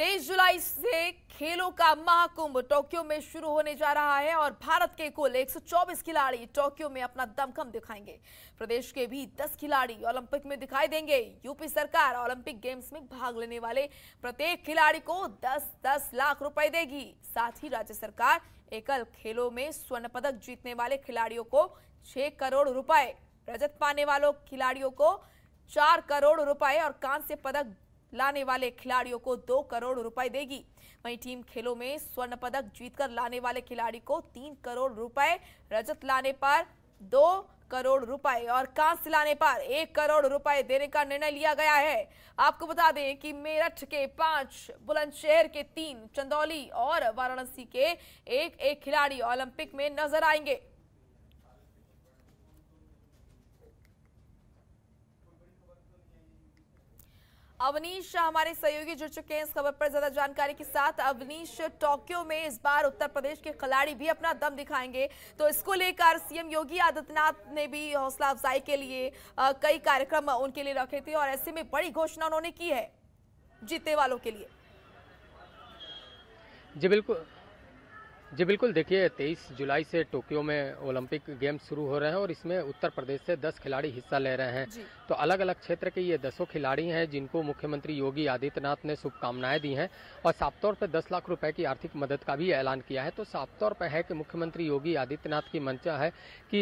तेईस जुलाई से खेलों का महाकुंभ टोक्यो में शुरू होने जा रहा है और भारत के कुल 124 खिलाड़ी टोक्यो में अपना दमखम दिखाएंगे प्रदेश के भी 10 खिलाड़ी ओलंपिक में दिखाई देंगे यूपी सरकार ओलंपिक गेम्स में भाग लेने वाले प्रत्येक खिलाड़ी को 10-10 लाख रुपए देगी साथ ही राज्य सरकार एकल खेलों में स्वर्ण पदक जीतने वाले खिलाड़ियों को छह करोड़ रुपए रजत पाने वालों खिलाड़ियों को चार करोड़ रुपए और कांस्य पदक लाने वाले खिलाड़ियों को दो करोड़ रुपए देगी वहीं टीम खेलों में स्वर्ण पदक जीतकर लाने वाले खिलाड़ी को तीन करोड़ रुपए रजत लाने पर दो करोड़ रुपए और कांस्य लाने पर एक करोड़ रुपए देने का निर्णय लिया गया है आपको बता दें कि मेरठ के पांच बुलंदशहर के तीन चंदौली और वाराणसी के एक एक खिलाड़ी ओलंपिक में नजर आएंगे अवनीश हमारे सहयोगी जुड़ चुके हैं इस खबर पर ज्यादा जानकारी के साथ अवनीश टोक्यो में इस बार उत्तर प्रदेश के खिलाड़ी भी अपना दम दिखाएंगे तो इसको लेकर सीएम योगी आदित्यनाथ ने भी हौसला अफजाई के लिए कई कार्यक्रम उनके लिए रखे थे और ऐसे में बड़ी घोषणा उन्होंने की है जीतने वालों के लिए जी बिल्कुल जी बिल्कुल देखिए 23 जुलाई से टोक्यो में ओलंपिक गेम्स शुरू हो रहे हैं और इसमें उत्तर प्रदेश से 10 खिलाड़ी हिस्सा ले रहे हैं तो अलग अलग क्षेत्र के ये दसों खिलाड़ी हैं जिनको मुख्यमंत्री योगी आदित्यनाथ ने शुभकामनाएं दी हैं और साफ तौर पर 10 लाख रुपए की आर्थिक मदद का भी ऐलान किया है तो साफ तौर पर है कि मुख्यमंत्री योगी आदित्यनाथ की मंशा है कि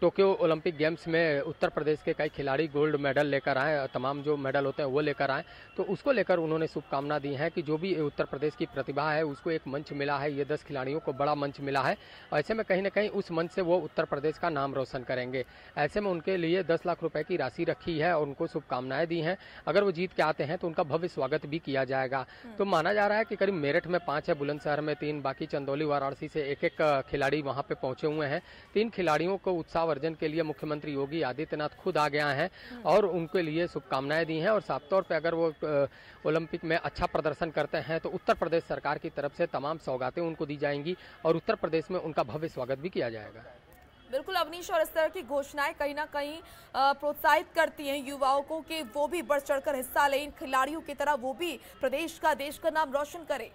टोक्यो ओलंपिक गेम्स में उत्तर प्रदेश के कई खिलाड़ी गोल्ड मेडल लेकर आए तमाम जो मेडल होते हैं वो लेकर आए तो उसको लेकर उन्होंने शुभकामना दी है कि जो भी उत्तर प्रदेश की प्रतिभा है उसको एक मंच मिला है ये दस खिलाड़ियों को बड़ा मंच मिला है ऐसे में कहीं ना कहीं उस मंच से वो उत्तर प्रदेश का नाम रोशन करेंगे ऐसे में उनके लिए दस लाख रुपये की राशि रखी है और उनको शुभकामनाएं दी हैं अगर वो जीत के आते हैं तो उनका भव्य स्वागत भी किया जाएगा हम्म। तो माना जा रहा है कि करीब मेरठ में पाँच है बुलंदशहर में तीन बाकी चंदौली वाराणसी से एक एक खिलाड़ी वहाँ पर पहुँचे हुए हैं तीन खिलाड़ियों को उत्साह अर्जन के लिए मुख्यमंत्री योगी आदित्यनाथ खुद आ गया है और उनके लिए शुभकामनाएं दी हैं और साफ तौर पर अगर वो ओलंपिक में अच्छा प्रदर्शन करते हैं तो उत्तर प्रदेश सरकार की तरफ से तमाम सौगातें उनको दी जाएंगी और उत्तर प्रदेश में उनका भव्य स्वागत भी किया जाएगा बिल्कुल अवनीश और इस तरह की घोषणाएं कहीं ना कहीं प्रोत्साहित करती हैं युवाओं को कि वो भी बढ़ चढ़कर हिस्सा लें खिलाड़ियों की तरह वो भी प्रदेश का देश का नाम रोशन करें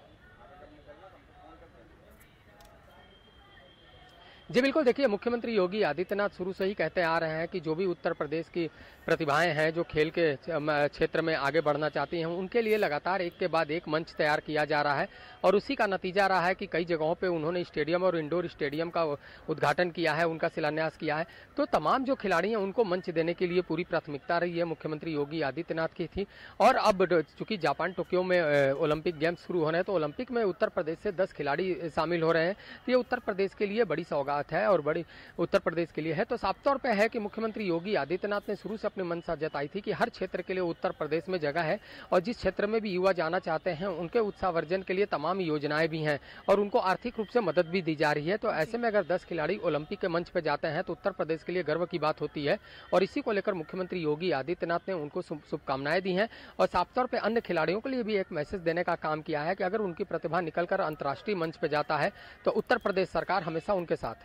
जी बिल्कुल देखिए मुख्यमंत्री योगी आदित्यनाथ शुरू से ही कहते आ रहे हैं कि जो भी उत्तर प्रदेश की प्रतिभाएं हैं जो खेल के क्षेत्र में आगे बढ़ना चाहती हैं उनके लिए लगातार एक के बाद एक मंच तैयार किया जा रहा है और उसी का नतीजा रहा है कि कई जगहों पे उन्होंने स्टेडियम और इंडोर स्टेडियम का उद्घाटन किया है उनका शिलान्यास किया है तो तमाम जो खिलाड़ी हैं उनको मंच देने के लिए पूरी प्राथमिकता रही है मुख्यमंत्री योगी आदित्यनाथ की थी और अब चूंकि जापान टोक्यो में ओलंपिक गेम्स शुरू हो रहे हैं तो ओलंपिक में उत्तर प्रदेश से दस खिलाड़ी शामिल हो रहे हैं तो ये उत्तर प्रदेश के लिए बड़ी सौगात साथ है और बड़ी उत्तर प्रदेश के लिए है तो साफ तौर पर है कि मुख्यमंत्री योगी आदित्यनाथ ने शुरू से अपनी मनसा जताई थी कि हर क्षेत्र के लिए उत्तर प्रदेश में जगह है और जिस क्षेत्र में भी युवा जाना चाहते हैं उनके उत्साहवर्जन के लिए तमाम योजनाएं भी हैं और उनको आर्थिक रूप से मदद भी दी जा रही है तो ऐसे में अगर दस खिलाड़ी ओलंपिक के मंच पर जाते हैं तो उत्तर प्रदेश के लिए गर्व की बात होती है और इसी को लेकर मुख्यमंत्री योगी आदित्यनाथ ने उनको शुभकामनाएं दी हैं और साफ तौर पर अन्य खिलाड़ियों के लिए भी एक मैसेज देने का काम किया है कि अगर उनकी प्रतिभा निकलकर अंतर्राष्ट्रीय मंच पर जाता है तो उत्तर प्रदेश सरकार हमेशा उनके साथ है